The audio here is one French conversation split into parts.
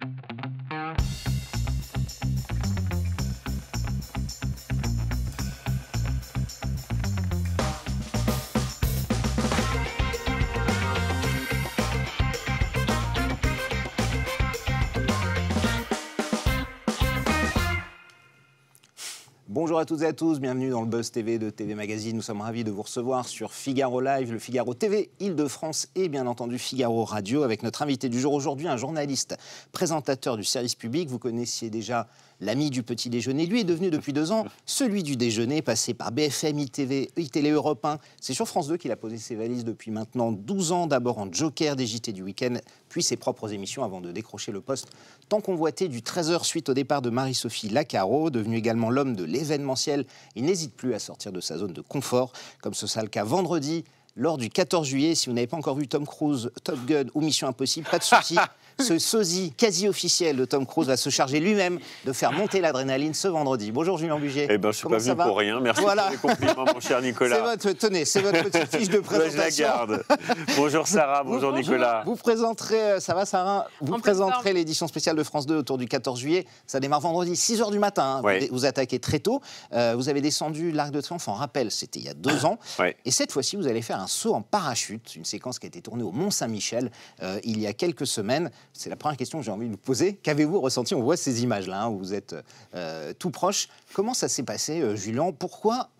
Thank you. Bonjour à toutes et à tous, bienvenue dans le Buzz TV de TV Magazine. Nous sommes ravis de vous recevoir sur Figaro Live, le Figaro TV Île-de-France et bien entendu Figaro Radio avec notre invité du jour aujourd'hui, un journaliste présentateur du service public. Vous connaissiez déjà L'ami du petit déjeuner, lui, est devenu depuis deux ans celui du déjeuner, passé par BFM, ITV, télé Europe 1. C'est sur France 2 qu'il a posé ses valises depuis maintenant 12 ans, d'abord en joker des JT du week-end, puis ses propres émissions avant de décrocher le poste tant convoité du 13h suite au départ de Marie-Sophie Lacaro, devenu également l'homme de l'événementiel. Il n'hésite plus à sortir de sa zone de confort, comme ce sera le cas vendredi lors du 14 juillet. Si vous n'avez pas encore vu Tom Cruise, Top Gun ou Mission Impossible, pas de souci. ce sosie quasi officiel de Tom Cruise va se charger lui-même de faire monter l'adrénaline ce vendredi. Bonjour Julien Bugier. Eh ben, je suis pas venu pour rien. Merci pour compliments, mon cher Nicolas. tenez, c'est votre petite fiche de présentation. Bonjour Sarah, bonjour, Nicolas. Vous présenterez, euh, ça va Sarah Vous présenterez l'édition spéciale de France 2 autour du 14 juillet. Ça démarre vendredi, 6h du matin. Hein. Vous, attaquez très tôt. Euh, vous avez descendu l'Arc de Triomphe, en rappel, c'était il y a deux ans. Et cette fois-ci, vous allez faire un saut en parachute, une séquence qui a été tournée au Mont-Saint-Michel euh, il y a quelques semaines c'est la première question que j'ai envie de vous poser. Qu'avez-vous ressenti On voit ces images-là, où hein. vous êtes euh, tout proche. Comment ça s'est passé, euh, Julien Pourquoi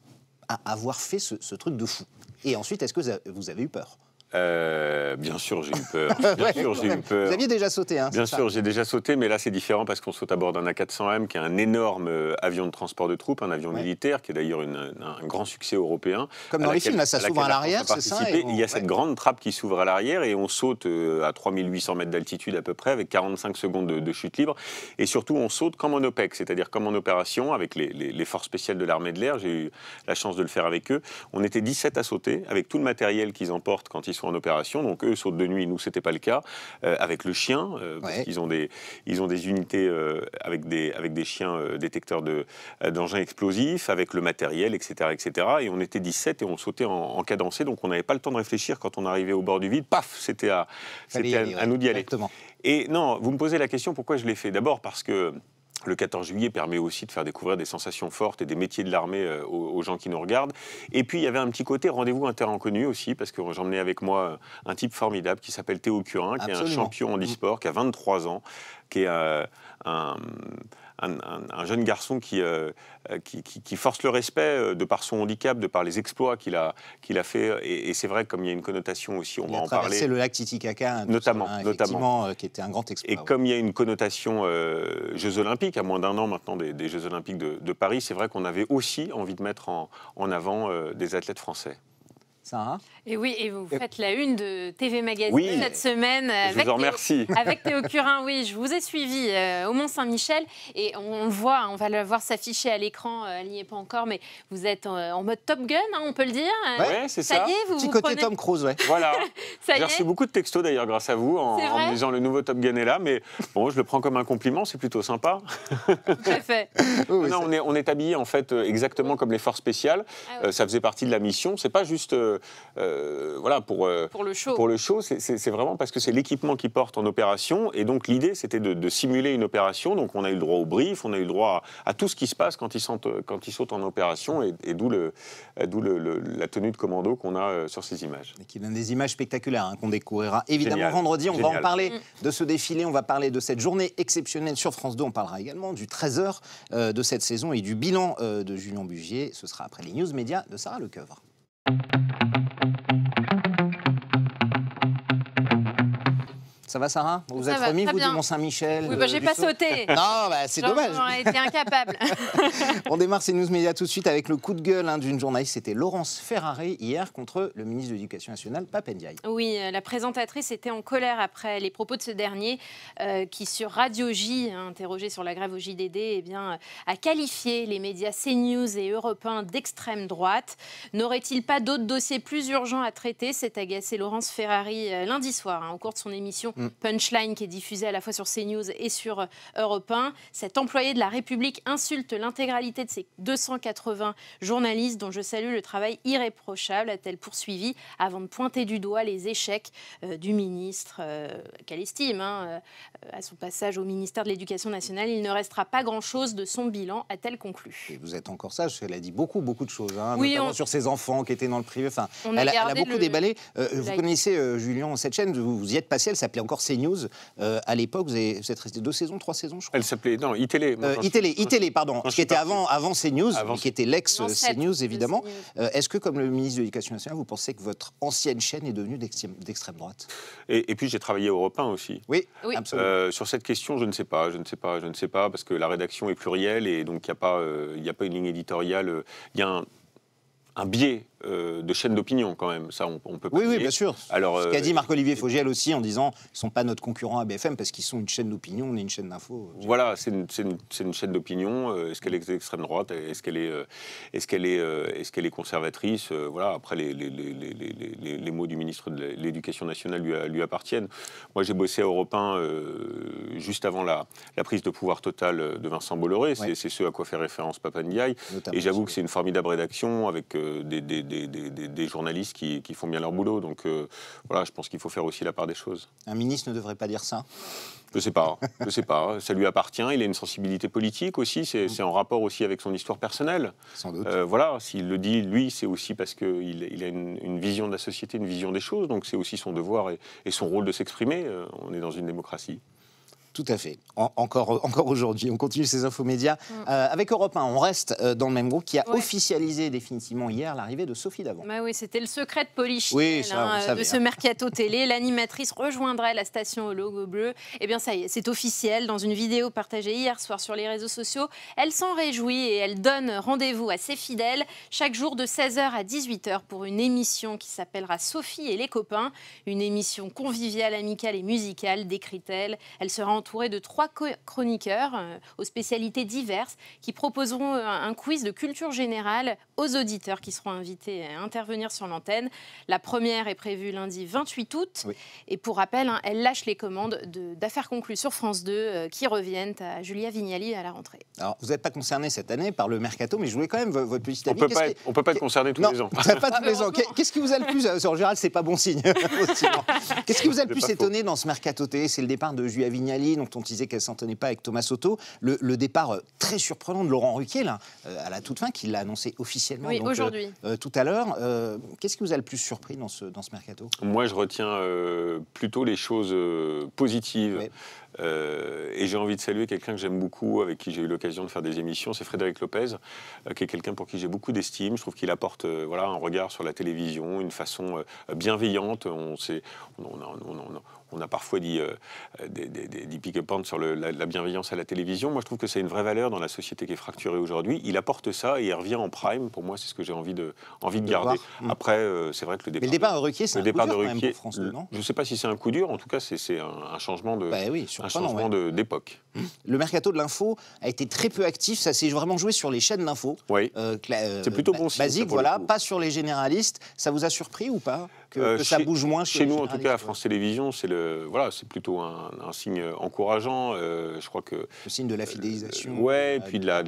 avoir fait ce, truc de fou Et ensuite, est-ce que vous avez eu peur euh, bien sûr, j'ai eu peur. Bien sûr, j'ai eu peur. Vous aviez déjà sauté, hein, Bien sûr, j'ai déjà sauté, mais là, c'est différent parce qu'on saute à bord d'un A400M, qui est un énorme euh, avion de transport de troupes, un avion militaire, qui est d'ailleurs un grand succès européen. Comme dans les films, là, ça s'ouvre à l'arrière, c'est ça Il y a cette grande trappe qui s'ouvre à l'arrière et on saute euh, à 3800 mètres d'altitude à peu près, avec 45 secondes de, chute libre. Et surtout, on saute comme en OPEC, c'est-à-dire comme en opération, avec les, les forces spéciales de l'armée de l'air. J'ai eu la chance de le faire avec eux. On était 17 à sauter, avec tout le matériel qu'ils emportent quand ils sont en opération, donc eux sautent de nuit, nous c'était pas le cas, euh, avec le chien, euh, parce qu'ils ont des, ils ont des unités euh, avec, des, avec des chiens détecteurs d'engins explosifs, avec le matériel, etc., etc. Et on était 17 et on sautait en, cadencé, donc on n'avait pas le temps de réfléchir quand on arrivait au bord du vide, paf, c'était à, nous d'y aller. Et non, vous me posez la question pourquoi je l'ai fait. D'abord parce que le 14 juillet permet aussi de faire découvrir des sensations fortes et des métiers de l'armée euh, aux, gens qui nous regardent. Et puis il y avait un petit côté rendez-vous inter aussi, parce que j'emmenais avec moi euh, un type formidable qui s'appelle Théo Curin, qui est un champion en mm. e-sport, qui a 23 ans, qui est euh, un, jeune garçon qui, euh, force le respect euh, de par son handicap, de par les exploits qu'il a, qu'il a fait. Et, c'est vrai, comme il y a une connotation aussi, on va en parler. C'est le lac Titicaca, hein, notamment, hein, notamment, qui était un grand exploit. Et comme il y a une connotation Jeux Olympiques, à moins d'un an maintenant des, Jeux Olympiques de, Paris, c'est vrai qu'on avait aussi envie de mettre en, avant des athlètes français ça. Et oui, et vous faites la une de TV Magazine cette semaine. Avec je vous en remercie. avec Théo Curin, oui, je vous ai suivi euh, au Mont-Saint-Michel et on, le voit, hein, on va le voir s'afficher à l'écran, euh, elle n'y est pas encore, mais vous êtes euh, en, mode Top Gun, hein, on peut le dire. Hein. Oui, c'est ça. ça. Y est, vous Petit côté Tom Cruise, oui. Voilà. J'ai reçu beaucoup de textos d'ailleurs grâce à vous en, disant le nouveau Top Gun est là, mais bon, je le prends comme un compliment, c'est plutôt sympa. Tout fait. non, On, est, on habillé en fait exactement comme les forces spéciales. Ah ça faisait partie de la mission. C'est pas juste. Euh, euh, voilà, pour, euh, pour le show. show, c'est vraiment parce que c'est l'équipement qui porte en opération. Et donc l'idée, c'était de, simuler une opération. Donc on a eu le droit au brief, on a eu le droit à, tout ce qui se passe quand ils, sont, quand ils sautent en opération, et, d'où le, la tenue de commando qu'on a sur ces images. Et qui donne des images spectaculaires hein, qu'on découvrira évidemment vendredi. On va en parler mm. de ce défilé, on va parler de cette journée exceptionnelle sur France 2. On parlera également du 13h de cette saison et du bilan de Julien Bugier. Ce sera après les news médias de Sarah Lecoeuvre. Ça va, Sarah Vous êtes remis, vous, du Mont-Saint-Michel Oui, euh, bah, j'ai pas sauté. Non, bah, c'est dommage. été incapable. On démarre ces news médias tout de suite avec le coup de gueule hein, d'une journaliste. C'était Laurence Ferrari hier contre le ministre de l'Éducation nationale, Pape Oui, euh, la présentatrice était en colère après les propos de ce dernier euh, qui, sur Radio J, hein, interrogé sur la grève au JDD, eh bien, a qualifié les médias CNews et européens d'extrême droite. N'aurait-il pas d'autres dossiers plus urgents à traiter C'est agacé Laurence Ferrari lundi soir, hein, au cours de son émission mm. Punchline qui est diffusée à la fois sur CNews et sur euh, Europe 1. Cet employé de la République insulte l'intégralité de ses 280 journalistes dont je salue le travail irréprochable, a-t-elle poursuivi, avant de pointer du doigt les échecs euh, du ministre euh, qu'elle estime. Hein, à son passage au ministère de l'Éducation nationale, il ne restera pas grand-chose de son bilan, a-t-elle conclu. vous êtes encore sage, elle a dit beaucoup, beaucoup de choses, hein, oui, notamment sur ses enfants qui étaient dans le privé. Enfin, elle a, beaucoup déballé. vous connaissez, Julien, cette chaîne, vous, vous y êtes passé, elle s'appelait encore CNews. Euh, à l'époque, vous, êtes resté deux saisons, trois saisons, je crois. Elle s'appelait, non, iTélé. E iTélé, euh, e e pardon, qui était avant, avant CNews, qui était l'ex-CNews, évidemment. Euh, est-ce que, comme le ministre de l'Éducation nationale, vous pensez que votre ancienne chaîne est devenue d'extrême droite et, puis, j'ai travaillé au Europe aussi. Oui, absolument. sur cette question, je ne sais pas, je ne sais pas, je ne sais pas, parce que la rédaction est plurielle et donc il n'y a, pas, a pas une ligne éditoriale. Il y a un biais euh, de chaînes d'opinion quand même. Ça, on, peut Oui, oui, bien sûr. Alors, Ce qu'a euh, dit Marc-Olivier Fogiel aussi en disant ils ne sont pas notre concurrent à BFM parce qu'ils sont une chaîne d'opinion, on est une chaîne d'info. Euh, voilà, c'est une, chaîne d'opinion. Est-ce qu'elle est extrême droite Est-ce qu'elle est, est, qu'elle est, est, qu'elle est conservatrice Voilà, après, les, les, les, les, mots du ministre de l'Éducation nationale lui, lui, appartiennent. Moi, j'ai bossé à Europe 1 juste avant la, la, prise de pouvoir totale de Vincent Bolloré. C'est ce à quoi fait référence Papa et j'avoue que c'est une formidable rédaction avec des, des des, journalistes qui, font bien leur boulot. Donc euh, voilà, je pense qu'il faut faire aussi la part des choses. Un ministre ne devrait pas dire ça je sais pas, je sais pas. Ça lui appartient. Il a une sensibilité politique aussi. C'est mm. en rapport aussi avec son histoire personnelle. Sans doute. Euh, voilà, s'il le dit, lui, c'est aussi parce qu'il il a une, vision de la société, une vision des choses. Donc c'est aussi son devoir et, son rôle de s'exprimer. Euh, on est dans une démocratie. Tout à fait. encore encore aujourd'hui, on continue ces infos médias. Mm. Euh, avec Europe 1, on reste euh, dans le même groupe qui a officialisé définitivement hier l'arrivée de Sophie Davant. Bah oui, c'était le secret de Polichinelle oui, hein, euh, de ce hein. mercato télé. L'animatrice rejoindrait la station au logo bleu. Eh bien, ça y est, c'est officiel. Dans une vidéo partagée hier soir sur les réseaux sociaux, elle s'en réjouit et elle donne rendez-vous à ses fidèles chaque jour de 16h à 18h pour une émission qui s'appellera Sophie et les copains. Une émission conviviale, amicale et musicale, décrit-elle. Elle sera entouré de trois chroniqueurs euh, aux spécialités diverses qui proposeront euh, un quiz de culture générale aux auditeurs qui seront invités à intervenir sur l'antenne. La première est prévue lundi 28 août. Et pour rappel, hein, elle lâche les commandes d'affaires conclues sur France 2 euh, qui reviennent à Julia Vignali à la rentrée. Alors, vous n'êtes pas concerné cette année par le mercato, mais je voulais quand même votre petite avis. On ne peut, pas être concerné tous les ans. tous les ans. Qu'est-ce qui vous a le plus. En général, c'est pas bon signe. Qu'est-ce qui vous a le plus étonné dans ce mercato télé C'est le départ de Julia Vignali dont on disait qu'elle ne s'entendait pas avec Thomas Soto, le, départ euh, très surprenant de Laurent Ruquier, là, euh, à la toute fin, qu'il l'a annoncé officiellement euh, aujourd'hui. tout à l'heure. Qu'est-ce qui vous a le plus surpris dans ce, dans ce mercato Moi, je retiens plutôt les choses positives. Euh, et j'ai envie de saluer quelqu'un que j'aime beaucoup, avec qui j'ai eu l'occasion de faire des émissions, c'est Frédéric Lopez, euh, qui est quelqu'un pour qui j'ai beaucoup d'estime. Je trouve qu'il apporte euh, voilà, un regard sur la télévision, une façon bienveillante. On, sait, on, on, a parfois dit des, des, des sur la, bienveillance à la télévision. Moi, je trouve que c'est une vraie valeur dans la société qui est fracturée aujourd'hui. Il apporte ça et il revient en prime. Pour moi, c'est ce que j'ai envie de, envie de, garder. Mm. Après, c'est vrai que le départ, départ de, Ruquier, c'est un coup dur de Ruquier, quand France non Je ne sais pas si c'est un coup dur. En tout cas, c'est un, changement de... Bah oui, un changement d'époque. Mmh. Le mercato de l'info a été très peu actif. Ça s'est vraiment joué sur les chaînes d'info. Oui. Euh, euh, c'est plutôt bon Basique, voilà. Pas sur les généralistes. Ça vous a surpris ou pas que, euh, ça bouge moins Chez nous, en tout cas, à France Télévisions, c'est le voilà, c'est plutôt un, signe encourageant. je crois que le signe de la fidélisation. Oui, ouais, puis de la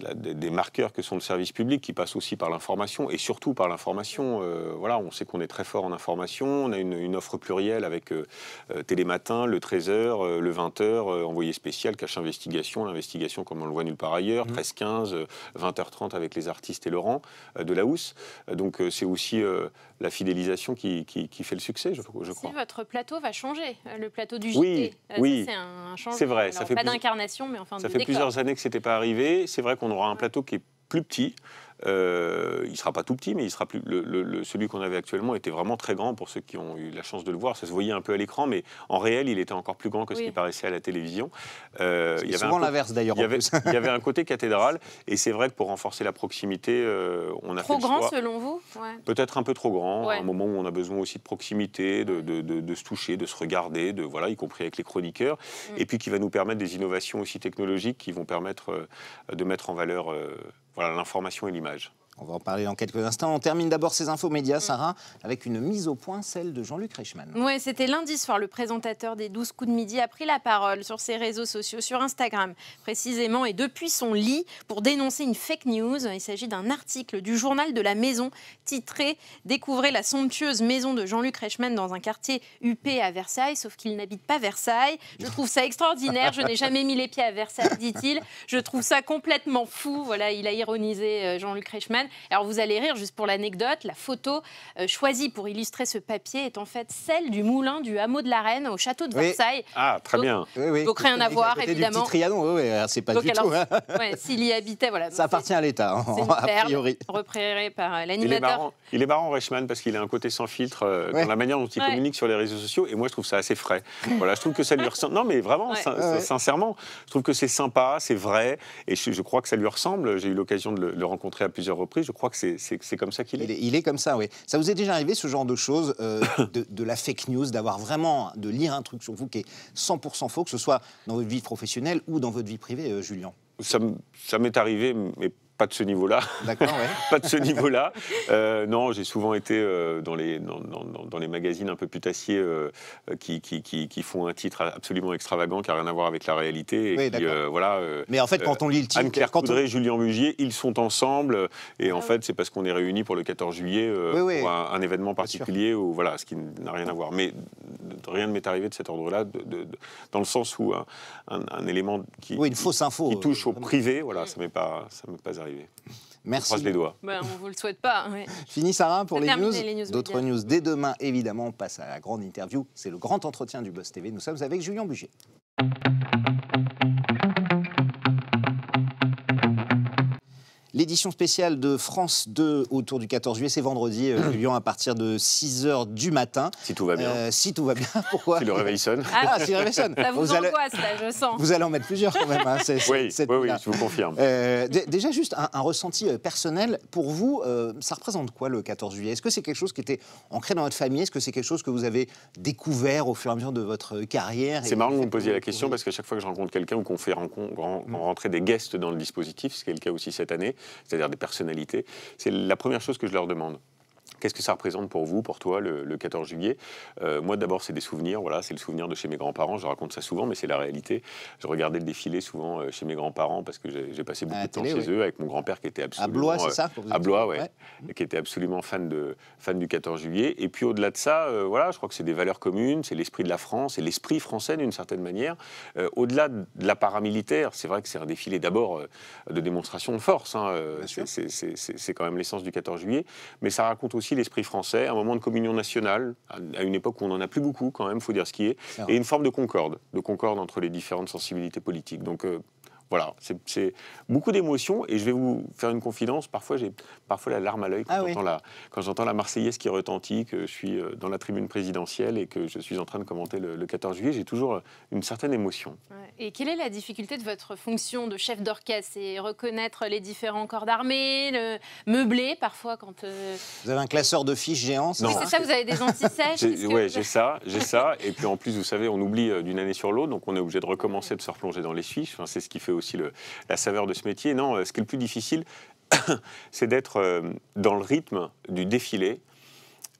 des marqueurs que sont le service public qui passe aussi par l'information et surtout par l'information. Euh, voilà, on sait qu'on est très fort en information, on a une, offre plurielle avec euh, euh, Télématin, le 13h, le 20h, envoyé spécial, cache investigation, l'investigation comme on le voit nulle part ailleurs, 13 15 20h30 avec les artistes et Laurent de la housse. Donc c'est aussi la fidélisation qui, qui, fait le succès, je, crois. Si votre plateau va changer, le plateau du JT. Oui, oui. C'est un c'est vrai, ça fait plusieurs années que n'était pas arrivé. C'est vrai qu'on aura un plateau qui est plus petit. Euh, il sera pas tout petit, mais il sera plus. Le, celui qu'on avait actuellement était vraiment très grand pour ceux qui ont eu la chance de le voir. Ça se voyait un peu à l'écran, mais en réel, il était encore plus grand que ce qui paraissait à la télévision. Euh, il souvent l'inverse d'ailleurs. Il, y avait un côté cathédrale, et c'est vrai que pour renforcer la proximité, euh, on a trop grand selon vous Peut-être un peu trop grand. À un moment où on a besoin aussi de proximité, de, se toucher, de se regarder, de voilà, y compris avec les chroniqueurs, mm. et puis qui va nous permettre des innovations aussi technologiques qui vont permettre euh, de mettre en valeur euh, voilà l'information et l'image. night. On va en parler dans quelques instants. On termine d'abord ces infos médias, mm. Sarah, avec une mise au point, celle de Jean-Luc Reichmann. Oui, c'était lundi soir. Le présentateur des 12 coups de midi a pris la parole sur ses réseaux sociaux, sur Instagram précisément, et depuis son lit pour dénoncer une fake news. Il s'agit d'un article du journal de la maison titré Découvrez la somptueuse maison de Jean-Luc Reichmann dans un quartier UP à Versailles, sauf qu'il n'habite pas Versailles. Je trouve ça extraordinaire. Je n'ai jamais mis les pieds à Versailles, dit-il. Je trouve ça complètement fou. Voilà, il a ironisé euh, Jean-Luc Reichmann. Alors vous allez rire, juste pour l'anecdote, la photo euh, choisie pour illustrer ce papier est en fait celle du moulin du hameau de la Reine au château de Versailles. Ah, très bien. Il oui. Donc rien avoir, voir, évidemment. Du petit Trianon, oui, ah, c'est pas du tout. Hein. S'il y habitait, voilà. Ça appartient à l'État, hein, a priori. Repéré par euh, l'animateur. Il, est marrant, Reichmann, parce qu'il a un côté sans filtre euh, dans la manière dont il communique sur les réseaux sociaux, et moi je trouve ça assez frais. voilà, je trouve que ça lui ressemble. Non, mais vraiment, sincèrement, je trouve que c'est sympa, c'est vrai, et je, crois que ça lui ressemble. J'ai eu l'occasion de le, le rencontrer à plusieurs reprises je crois que c'est comme ça qu'il est. Il, est. comme ça, oui. Ça vous est déjà arrivé ce genre de choses, euh, de, la fake news, d'avoir vraiment, de lire un truc sur vous qui est 100% faux, que ce soit dans votre vie professionnelle ou dans votre vie privée, euh, Julien ça, m'est arrivé, mais pas de ce niveau-là. D'accord, oui. Pas de ce niveau-là. Euh, non, j'ai souvent été euh, dans, les, dans, dans, les magazines un peu putassiers euh, qui, qui, qui, font un titre absolument extravagant qui n'a rien à voir avec la réalité. Et euh, voilà, Mais en fait, quand on lit le titre. claire quand Julien Mugier, ils sont ensemble. Et en ah fait, c'est parce qu'on est réunis pour le 14 juillet pour un, événement particulier, ou voilà, ce qui n'a rien à voir. Mais rien ne m'est arrivé de cet ordre-là, de, dans le sens où un, élément qui. une fausse info. Qui touche au privé, voilà, mm. ça ne m'est pas, ça pas arrivé. Merci. On les doigts. Bah, on vous le souhaite pas. Hein, Fini Sarah pour les news. D'autres news dès demain, évidemment. On passe à la grande interview. C'est le grand entretien du Boss TV. Nous sommes avec Julien Buget. L'édition spéciale de France 2 autour du 14 juillet, c'est vendredi, euh, Julien, à partir de 6h du matin. Si tout va bien. Euh, si tout va bien, pourquoi Si le réveil sonne. Ah, si le réveil sonne. Ça vous, allez... angoisse, là, je sens. Vous allez en mettre plusieurs quand même. Hein, oui, oui, je vous confirme. Euh, déjà, juste un, ressenti personnel. Pour vous, ça représente quoi le 14 juillet Est-ce que c'est quelque chose qui était ancré dans votre famille Est-ce que c'est quelque chose que vous avez découvert au fur et à mesure de votre carrière C'est marrant que vous me posiez la question parce qu'à chaque fois que je rencontre quelqu'un ou qu'on fait mm. rentrer des guests dans le dispositif, ce qui est le cas aussi cette année, c'est-à-dire des personnalités, c'est la première chose que je leur demande. Qu'est-ce que ça représente pour vous, pour toi, le, 14 juillet euh, Moi, d'abord, c'est des souvenirs. Voilà, c'est le souvenir de chez mes grands-parents. Je raconte ça souvent, mais c'est la réalité. Je regardais le défilé souvent euh, chez mes grands-parents parce que j'ai passé beaucoup de temps chez eux avec mon grand-père qui était absolument à Blois, c'est euh, ça À Blois, ouais, qui était absolument fan de fan du 14 juillet. Et puis au-delà de ça, voilà, je crois que c'est des valeurs communes, c'est l'esprit de la France, c'est l'esprit français d'une certaine manière. au-delà de la paramilitaire, c'est vrai que c'est un défilé d'abord de démonstration de force. Hein, c'est quand même l'essence du 14 juillet, mais ça raconte aussi l'esprit français, un moment de communion nationale, à une époque où on n'en a plus beaucoup quand même, faut dire ce qui est, et une forme de concorde, de concorde entre les différentes sensibilités politiques. Donc euh, voilà, c'est beaucoup d'émotions et je vais vous faire une confidence. Parfois, j'ai parfois la larme à l'œil quand ah j'entends la, j'entends la Marseillaise qui retentit, que je suis euh, dans la tribune présidentielle et que je suis en train de commenter le, 14 juillet. J'ai toujours euh, une certaine émotion. Et quelle est la difficulté de votre fonction de chef d'orchestre C'est reconnaître les différents corps d'armée, le meubler parfois quand. Euh, vous avez un classeur de fiches géant. Non, c'est ça. Vous avez des antisèches. Oui, j'ai ça, j'ai ça. Et puis en plus, vous savez, on oublie d'une année sur l'autre, donc on est obligé de recommencer, de se replonger dans les fiches. c'est ce qui fait aussi aussi la saveur de ce métier. Non, euh, ce qui est le plus difficile, c'est d'être euh, dans le rythme du défilé,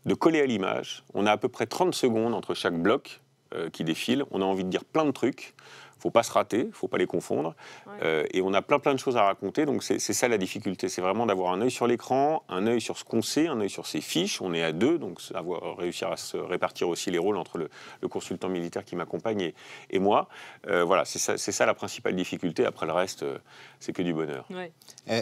de coller à l'image. On a à peu près 30 secondes entre chaque bloc euh, qui défile. On a envie de dire plein de trucs faut pas se rater, faut pas les confondre. Euh, et on a plein plein de choses à raconter, donc c'est ça la difficulté. C'est vraiment d'avoir un œil sur l'écran, un œil sur ce qu'on sait, un œil sur ses fiches. On est à deux, donc avoir, réussir à se répartir aussi les rôles entre le, consultant militaire qui m'accompagne et, moi. Euh, voilà, c'est ça, la principale difficulté. Après le reste, euh, c'est que du bonheur.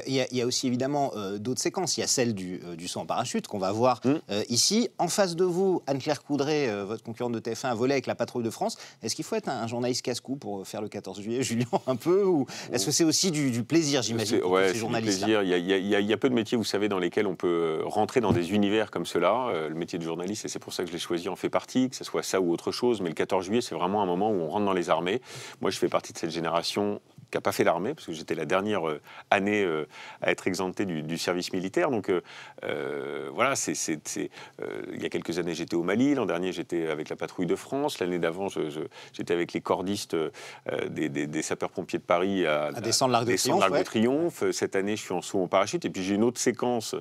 Il y, a aussi évidemment d'autres séquences. Il y a celle du, du saut en parachute qu'on va voir mmh. ici. En face de vous, Anne-Claire Coudray, votre concurrente de TF1, a volé avec la patrouille de France. Est-ce qu'il faut être un, un journaliste casse-cou pour faire le 14 juillet, Julien, un peu Ou est-ce que c'est aussi du, plaisir, j'imagine, pour ces journalistes Il y, y, a peu de métiers, vous savez, dans lesquels on peut euh, rentrer dans des univers comme cela. Euh, le métier de journaliste, et c'est pour ça que je l'ai choisi, en fait partie, que ce soit ça ou autre chose. Mais le 14 juillet, c'est vraiment un moment où on rentre dans les armées. Moi, je fais partie de cette génération qui n'a pas fait l'armée, parce que j'étais la dernière euh, année euh, à être exempté du, service militaire. Donc euh, voilà, c'est, il y a quelques années j'étais au Mali, l'an dernier j'étais avec la patrouille de France, l'année d'avant j'étais avec les cordistes des, des, sapeurs-pompiers de Paris à, descendre l'arc de, triomphe. Cette année je suis en saut en parachute, et puis j'ai une autre séquence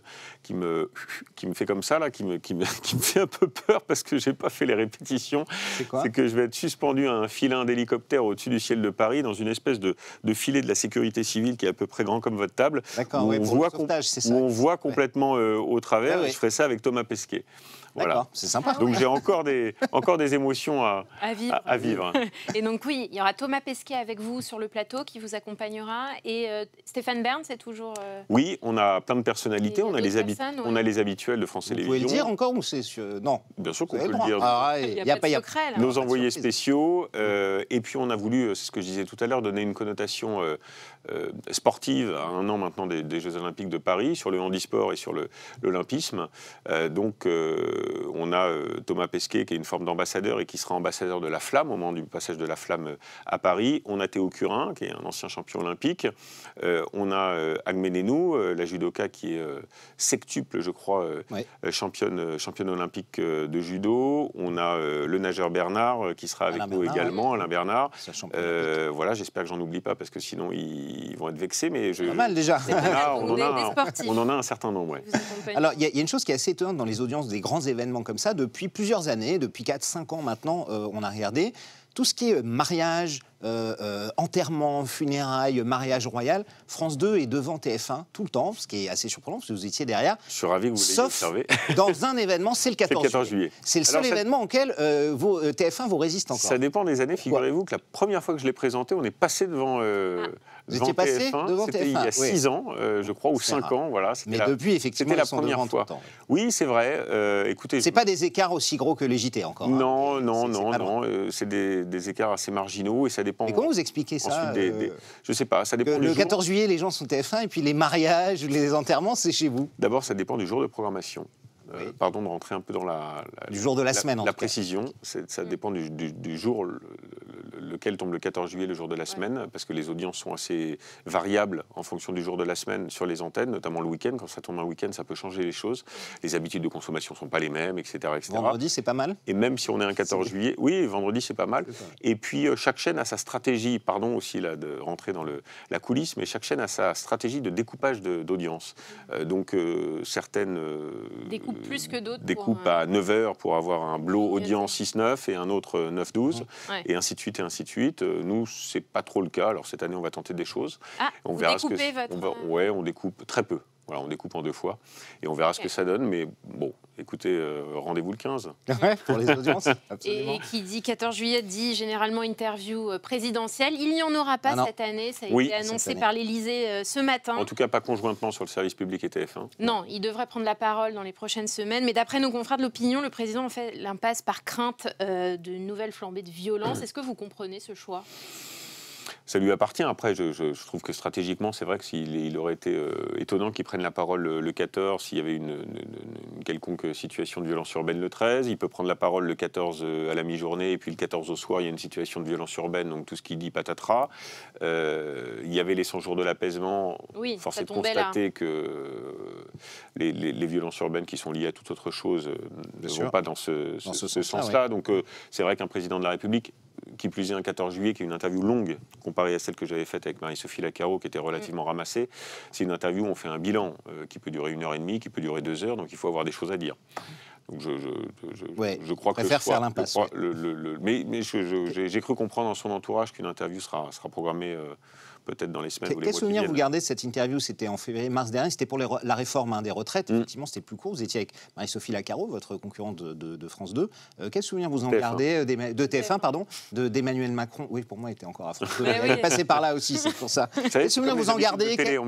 qui me, qui me fait comme ça, là, qui me, qui me, qui me fait un peu peur parce que j'ai pas fait les répétitions. C'est que je vais être suspendu à un filin d'hélicoptère au-dessus du ciel de Paris dans une espèce de, de filet de la sécurité civile qui est à peu près grand comme votre table, où, on, voit complètement euh, au travers. et je ferai ça avec Thomas Pesquet. Voilà. C'est sympa. donc j'ai encore des, encore des émotions à, à vivre. et donc oui, il y aura Thomas Pesquet avec vous sur le plateau qui vous accompagnera. Et euh, Stéphane Bern, c'est toujours... Euh, oui, on a plein de personnalités, on a, les on a les habituels de France Télévisions. Vous pouvez le dire encore ou c'est... Non. Bien sûr qu'on peut le, dire. Ah, il n'y a, pas de secret. Nos envoyés spéciaux. Euh, et puis on a voulu, c'est ce que je disais tout à l'heure, donner une connotation euh, sportive à un an maintenant des, Jeux Olympiques de Paris, sur le handisport et sur l'Olympisme. Euh, donc, euh, on a Thomas Pesquet qui est une forme d'ambassadeur et qui sera ambassadeur de la flamme au moment du passage de la flamme à Paris. On a Théo Curin qui est un ancien champion olympique. on a Agmé Nenou, la judoka qui est sectuple, je crois, championne, championne olympique de judo. On a le nageur Bernard qui sera avec nous également, Alain Bernard. voilà, j'espère que j'en oublie pas parce que sinon il ils vont être vexés, mais je. Pas mal déjà. on, en a, un certain nombre. Alors, il y, a une chose qui est assez étonnante dans les audiences des grands événements comme ça. Depuis plusieurs années, depuis 4-5 ans maintenant, euh, on a regardé tout ce qui est mariage, euh, euh, enterrement, funérailles, mariage royal, France 2 est devant TF1 tout le temps, ce qui est assez surprenant parce que vous étiez derrière. Je suis ravi que vous l'ayez observé. dans un événement, c'est le 14, juillet. C'est le seul événement auquel TF1 vous résiste encore. Ça dépend des années. Figurez-vous que la première fois que je l'ai présenté, on est passé devant. Ah. Vous étiez passé devant TF1 Il y a 6 ans, euh, je crois, ou 5 ans. Voilà, Mais depuis, effectivement, la première fois. Tout temps. Oui, c'est vrai. Euh, écoutez, c'est pas des écarts aussi gros que les JT encore. Hein, non, non, non, euh, non. c'est des, écarts assez marginaux et ça dépend. Mais comment vous expliquez ça Je ne Je sais pas. Ça dépend. Le, 14 juillet, les gens sont TF1 et puis les mariages, les enterrements, c'est chez vous. D'abord, ça dépend du jour de programmation. pardon de rentrer un peu dans la, du jour de la, semaine, en la précision. Ça mm. dépend du, du jour le, lequel tombe le 14 juillet, le jour de la semaine, parce que les audiences sont assez variables en fonction du jour de la semaine sur les antennes, notamment le week-end. Quand ça tombe un week-end, ça peut changer les choses. Les habitudes de consommation ne sont pas les mêmes, etc. etc. Vendredi, c'est pas mal. Et même si on est un 14 juillet, oui, vendredi, c'est pas mal. Et puis, euh, chaque chaîne a sa stratégie, pardon aussi de rentrer dans le, la coulisse, mais chaque chaîne a sa stratégie de découpage d'audience. Euh, donc, euh, certaines. découpent plus que d'autres. Découpent à 9h pour avoir un bloc audience 6-9 et un autre 9-12, et ainsi de suite, et ainsi de suite de suite. Euh, nous, c'est pas trop le cas. Alors cette année, on va tenter des choses. Ah, on verra ce que euh, Ouais, on découpe très peu. Voilà, on découpe en deux fois et on verra ce que ça donne. Mais bon, écoutez, euh, rendez-vous le 15. pour les audiences, Et, qui dit 14 juillet dit généralement interview euh, présidentielle. Il n'y en aura pas ah cette année. Ça a été annoncé par l'Élysée euh, ce matin. En tout cas, pas conjointement sur le service public et TF1. Non, il devrait prendre la parole dans les prochaines semaines. Mais d'après nos confrères de l'opinion, le président en fait l'impasse par crainte de d'une nouvelle flambée de violence. Hmm. Est-ce que vous comprenez ce choix ça lui appartient. Après, je, trouve que stratégiquement, c'est vrai que s'il aurait été euh, étonnant qu'il prenne la parole euh, le, 14, s'il y avait une, quelconque situation de violence urbaine le 13, il peut prendre la parole le 14 euh, à la mi-journée, et puis le 14 au soir, il y a une situation de violence urbaine, donc tout ce qu'il dit patatras. il y avait les 100 jours de l'apaisement. Oui, Force est de constater que les, violences urbaines qui sont liées à toute autre chose ne sont pas dans ce, sens-là. Donc c'est vrai qu'un président de la République qui plus est un 14 juillet, qui est une interview longue comparée à celle que j'avais faite avec Marie-Sophie Lacaro, qui était relativement ramassée. C'est une interview où on fait un bilan euh, qui peut durer une heure et demie, qui peut durer deux heures, donc il faut avoir des choses à dire. Donc je, je, je, crois que faire l'impasse. mais, j'ai cru comprendre dans son entourage qu'une interview sera, sera programmée. Euh, peut-être dans les semaines. Quel souvenir vous gardez de cette interview C'était en février-mars dernier, c'était pour la réforme hein, des retraites. Mm. Effectivement, c'était plus court. Vous étiez avec Marie-Sophie Lacaro, votre concurrente de, France 2. Euh, quel souvenir vous en gardez euh, de TF1, pardon, d'Emmanuel Macron Oui, pour moi, il était encore à France 2. Il est passé par là aussi, c'est pour ça. quel souvenir vous en gardez quel,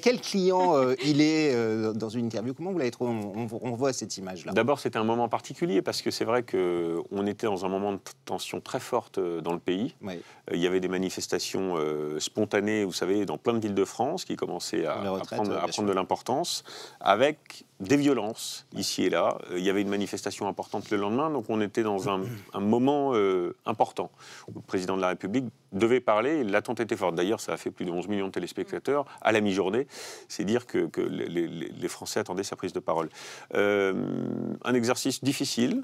quel client euh, il est dans une interview Comment vous l'avez trouvé on, voit cette image-là. D'abord, c'était un moment particulier parce que c'est vrai qu'on était dans un moment de tension très forte dans le pays. Il y avait des manifestations spontanées vous savez, dans plein de villes de France, qui commençait à prendre euh, de l'importance, avec des violences ici et là. Euh, il y avait une manifestation importante le lendemain, donc on était dans un, moment euh, important où le président de la République devait parler. L'attente était forte. D'ailleurs, ça a fait plus de 11 millions de téléspectateurs à la mi-journée. C'est dire que, les, Français attendaient sa prise de parole. Euh, un exercice difficile,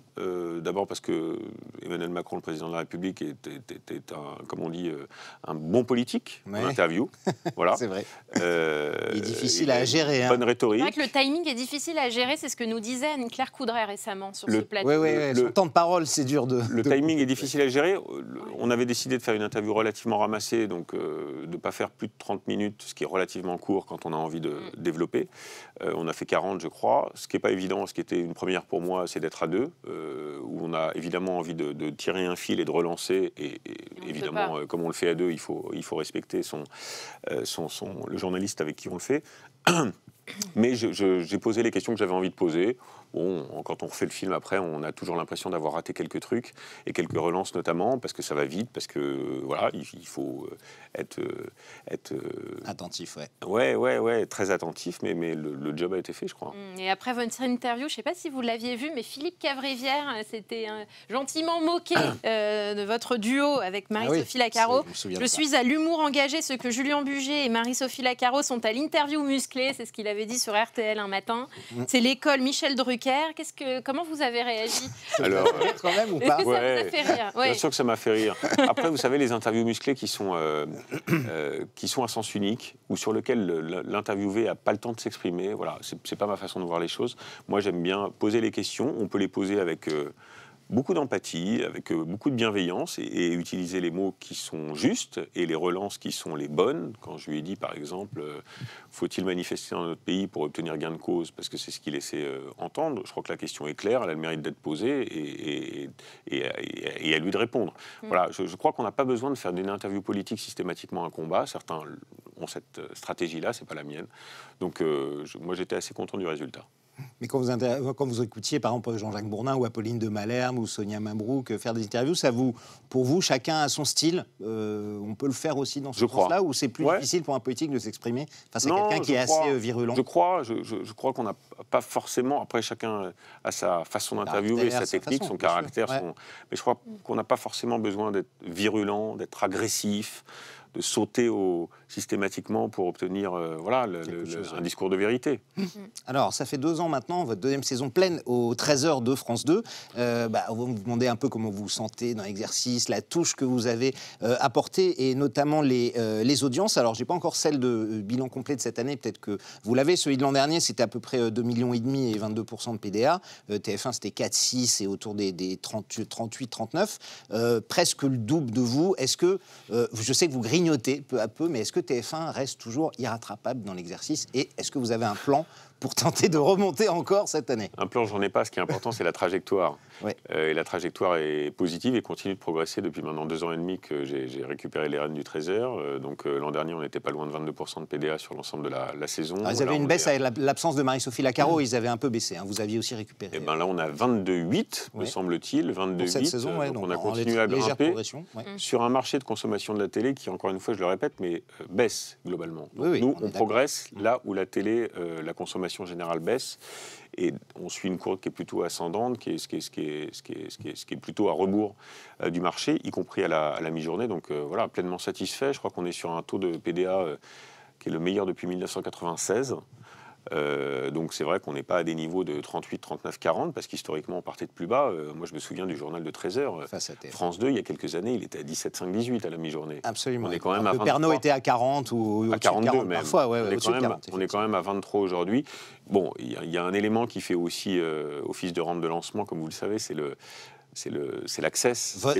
d'abord parce que Emmanuel Macron, le président de la République, était, un, comme on dit, un bon politique en interview. Voilà. C'est vrai. il est difficile à gérer. Hein. Bonne rhétorique. C'est vrai que le timing est difficile difficile à gérer, c'est ce que nous disait Anne-Claire Coudray récemment sur le, ce plateau. Oui, le, temps de parole, c'est dur de. Le timing est difficile à gérer. On avait décidé de faire une interview relativement ramassée, donc euh, de ne pas faire plus de 30 minutes, ce qui est relativement court quand on a envie de mm. développer. Euh, on a fait 40, je crois. Ce qui n'est pas évident, ce qui était une première pour moi, c'est d'être à deux, euh, où on a évidemment envie de, tirer un fil et de relancer. Et, évidemment, comme on le fait à deux, il faut, il faut respecter son, son, son, le journaliste avec qui on le fait. Mais j'ai posé les questions que j'avais envie de poser bon, quand on refait le film après, on a toujours l'impression d'avoir raté quelques trucs et quelques relances notamment parce que ça va vite, parce que voilà, il, faut euh, être, euh, être euh, attentif, ouais. Ouais, ouais, très attentif, mais, mais le, job a été fait, je crois. Mmh, et après votre interview, je sais pas si vous l'aviez vu, mais Philippe Cavrivière s'était gentiment moqué de votre duo avec ah Marie-Sophie Lacaro. Je, suis à l'humour engagé, ce que Julien Buget et Marie-Sophie Lacaro sont à l'interview musclée, c'est ce qu'il avait dit sur RTL un matin. Mmh. C'est l'école Michel Drucker Qu'est-ce que, comment vous avez réagi Alors, quand même ou pas ouais, ça fait rire Bien sûr que ça m'a fait rire. Après, vous savez, les interviews musclées qui sont, euh, euh, qui sont à sens unique ou sur lequel l'interviewé n'a pas le temps de s'exprimer. Voilà, c'est pas ma façon de voir les choses. Moi, j'aime bien poser les questions. On peut les poser avec. Euh, beaucoup d'empathie, avec euh, beaucoup de bienveillance et, utiliser les mots qui sont justes et les relances qui sont les bonnes. Quand je lui ai dit, par exemple, euh, faut-il manifester dans notre pays pour obtenir gain de cause Parce que c'est ce qu'il essaie d'entendre, euh, entendre. Je crois que la question est claire, elle a le mérite d'être posée et, à lui de répondre. Mm. Voilà, je, crois qu'on n'a pas besoin de faire d'une interview politique systématiquement un combat. Certains ont cette stratégie-là, c'est pas la mienne. Donc, moi, j'étais assez content du résultat. Mais quand vous, quand vous écoutiez, par exemple, Jean-Jacques Bourdin ou Apolline de Malherme ou Sonia Mabrouk euh, faire des interviews, ça vous, pour vous, chacun a son style. Euh, on peut le faire aussi dans ce sens-là, ou c'est plus difficile pour un politique de s'exprimer face à quelqu'un qui est assez euh, virulent Je crois, je, crois qu'on n'a pas forcément. Après, chacun a sa façon bah, d'interviewer, sa technique, son caractère. mais je crois qu'on n'a pas forcément besoin d'être virulent, d'être agressif de sauter au, systématiquement pour obtenir euh, voilà, un discours de vérité. Alors, ça fait deux ans maintenant, votre deuxième saison pleine au 13h de France 2. Euh, bah, vous bah, on vous demander un peu comment vous vous sentez dans l'exercice, la touche que vous avez euh, apportée et notamment les, les audiences. Alors, je n'ai pas encore celle de bilan complet de cette année, peut-être que vous l'avez. Celui de l'an dernier, c'était à peu près 2,5 millions et demi et 22% de PDA. TF1, c'était 4,6 et autour des, 38-39. presque le double de vous. Est-ce que, je sais que vous grignez peu à peu, mais est-ce que TF1 reste toujours irrattrapable dans l'exercice et est-ce que vous avez un plan pour tenter de remonter encore cette année. Un plan, j'en ai pas. Ce qui est important, c'est la trajectoire. Euh, et la trajectoire est positive et continue de progresser depuis maintenant deux ans et demi que j'ai récupéré les rênes du Trésor. Euh, donc euh, l'an dernier, on n'était pas loin de 22% de PDA sur l'ensemble de la, saison. Ah, ils avaient une baisse avec l'absence de Marie-Sophie Lacaro, ils avaient un peu baissé. Hein. Vous aviez aussi récupéré. Et eh ben là, on a 22,8, me semble-t-il. 22,8. Cette saison, donc on a continué à grimper mm. sur un marché de consommation de la télé qui, encore une fois, je le répète, mais baisse globalement. nous, on progresse mm. là où la télé, la consommation générale baisse. Et on suit une courbe qui est plutôt ascendante, qui est, ce, qui est, ce, qui ce, qui est, plutôt à rebours euh, du marché, y compris à la, mi-journée. Donc euh, voilà, pleinement satisfait. Je crois qu'on est sur un taux de PDA euh, qui est le meilleur depuis 1996. Euh, donc c'est vrai qu'on n'est pas à des niveaux de 38, 39, 40, parce qu'historiquement on partait de plus bas. Euh, moi je me souviens du journal de 13h, euh, France 2, il y a quelques années, il était à 17, 5, 18 à la mi-journée. Absolument. On est quand même était à 40 ou à 42 de parfois. on, est quand même, à 23 aujourd'hui. Bon, il y, a un élément qui fait aussi office de rampe de lancement, comme vous le savez, c'est le, c'est le,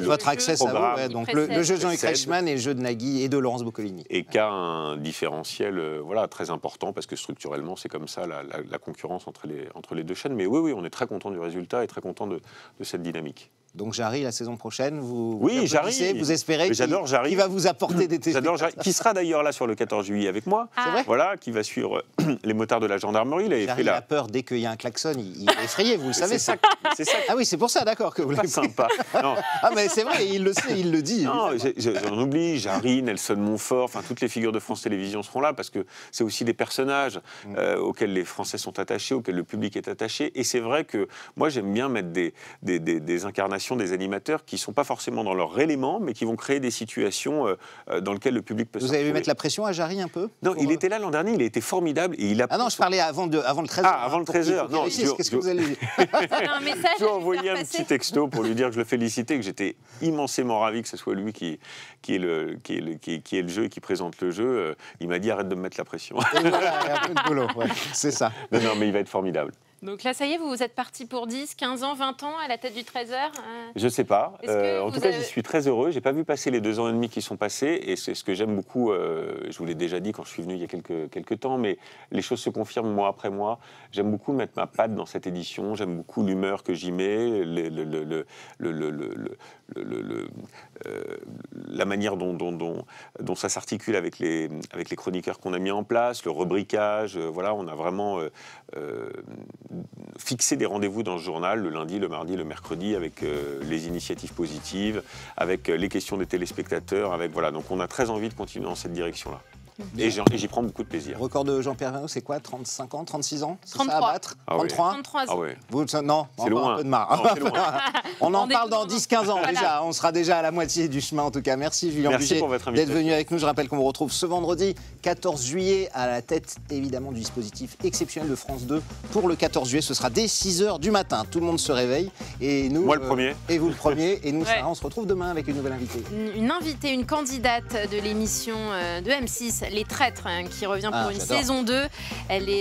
Votre, accès, le, jeu jeu jean yves Reichmann et le jeu de Nagui et de Laurence Boccolini. Et qu'un un différentiel euh, voilà, très important parce que structurellement, c'est comme ça la, concurrence entre les, deux chaînes. Mais oui, on est très content du résultat et très content de cette dynamique. Donc Jarry, la saison prochaine, vous oui, Jarry, vous espérez j'adore j'arrive. va vous apporter des J'adore Jarry, qui sera d'ailleurs là sur le 14 juillet avec moi. Ah. C'est vrai Voilà, qui va suivre les motards de la gendarmerie. Il avait la... a peur dès qu'il y a un klaxon, il, est effrayé, vous le savez. C'est ça. Ah oui, c'est pour ça, d'accord, que vous l'avez sympa. Non. Ah mais c'est vrai, il le sait, il le dit. Non, j'en oublie, Jarry, Nelson Montfort, enfin toutes les figures de France Télévisions seront là parce que c'est aussi des personnages mm. euh, auxquels les Français sont attachés, auxquels le public est attaché. Et c'est vrai que moi j'aime bien mettre des, des incarnations des animateurs qui ne sont pas forcément dans leur élément, mais qui vont créer des situations euh, euh, dans lesquelles le public peut Vous avez vu mettre la pression à Jarry un peu Non, il euh, était là l'an dernier, il était formidable. Et il a ah non, je parlais avant, de, avant le 13h. Ah, avant le 13h, non. Qu'est-ce que vous allez dire envoyé un petit texto pour lui dire que je le félicitais, que j'étais immensément ravi que ce soit lui qui, qui, est le, qui, est le, qui, qui le jeu, qui présente le jeu. Il m'a dit arrête de me mettre la pression. c'est ça. non, mais il va être formidable. Donc là, ça y est, vous, vous êtes parti pour 10, 15 ans, 20 ans à la tête du Trésor h Je ne sais pas. en tout cas, j'y suis très heureux. Je n'ai pas vu passer les deux ans et demi qui sont passés. Et c'est ce que j'aime beaucoup. je vous l'ai déjà dit quand je suis venu il y a quelques, quelques temps, mais les choses se confirment mois après mois. J'aime beaucoup mettre ma patte dans cette édition. J'aime beaucoup l'humeur que j'y mets, le, le, la manière dont, dont, dont, ça s'articule avec les, avec les chroniqueurs qu'on a mis en place, le rebricage. voilà, on a vraiment fixer des rendez-vous dans ce journal le lundi, le mardi, le mercredi avec euh, les initiatives positives, avec euh, les questions des téléspectateurs, avec voilà. Donc on a très envie de continuer dans cette direction-là. Et j'y prends beaucoup de plaisir. record de Jean-Pierre Vano, c'est quoi 35 ans 36 ans ça à battre 33 33 ans. non, c'est loin. Un de marre. on en parle dans 10-15 ans déjà. On sera déjà à la moitié du chemin en tout cas. Merci Julien Merci d'être venu avec nous. Je rappelle qu'on vous retrouve ce vendredi 14 juillet à la tête évidemment du dispositif exceptionnel de France 2 pour le 14 juillet. Ce sera dès 6h du matin. Tout le monde se réveille. Et nous, Moi le euh, premier. et vous le premier. Et nous, on se retrouve demain avec une nouvelle invitée. Une invitée, une candidate de l'émission euh, de M6 les Traîtres, hein, qui revient pour ah, une saison 2.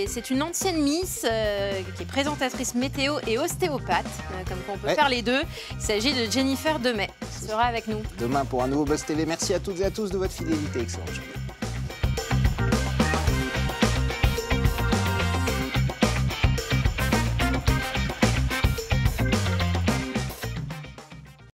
c'est une ancienne Miss euh, qui est présentatrice météo et ostéopathe, euh, comme on peut faire les deux. Il s'agit de Jennifer Demet, qui sera avec nous. Demain pour un nouveau Buzz TV. Merci à toutes et à tous de votre fidélité. Excellent.